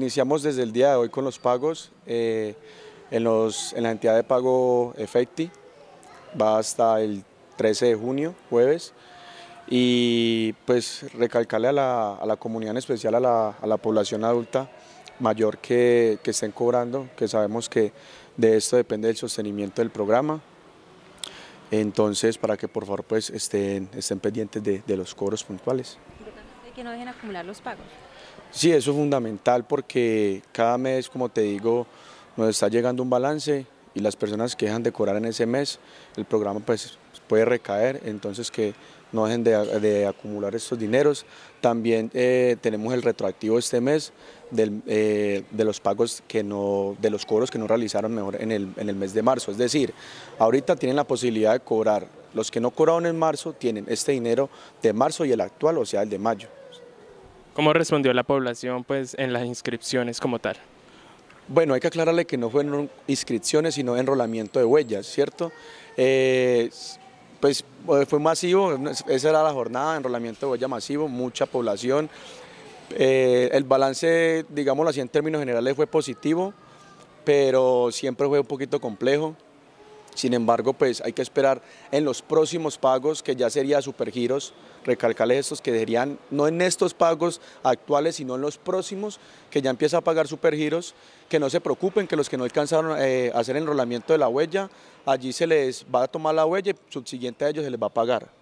Iniciamos desde el día de hoy con los pagos eh, en, la entidad de pago Efecti, va hasta el 13 de junio, jueves, y pues recalcarle a la, comunidad en especial, a la, población adulta mayor que, estén cobrando, que sabemos que de esto depende el sostenimiento del programa, entonces para que por favor pues estén, estén pendientes de, de los cobros puntuales no dejen acumular los pagos. Sí, eso es fundamental porque cada mes, como te digo, nos está llegando un balance y las personas que dejan de cobrar en ese mes, el programa pues puede recaer, entonces que no dejen de, acumular estos dineros. También eh, tenemos el retroactivo este mes eh, de los pagos que no, de los cobros que no realizaron mejor en el, en el mes de marzo. Es decir, ahorita tienen la posibilidad de cobrar. Los que no cobraron en marzo tienen este dinero de marzo y el actual, o sea, el de mayo. ¿Cómo respondió la población pues, en las inscripciones como tal? Bueno, hay que aclararle que no fueron inscripciones, sino enrolamiento de huellas, ¿cierto? Eh, pues eh, fue masivo, esa era la jornada, enrolamiento de huella masivo, mucha población. Eh, el balance, digámoslo así, en términos generales fue positivo, pero siempre fue un poquito complejo. Sin embargo, pues hay que esperar en los próximos pagos, que ya sería supergiros, recalcarles estos que serían no en estos pagos actuales, sino en los próximos, que ya empieza a pagar supergiros, que no se preocupen, que los que no alcanzaron eh, a hacer hacer enrolamiento de la huella, allí se les va a tomar la huella y subsiguiente a ellos se les va a pagar.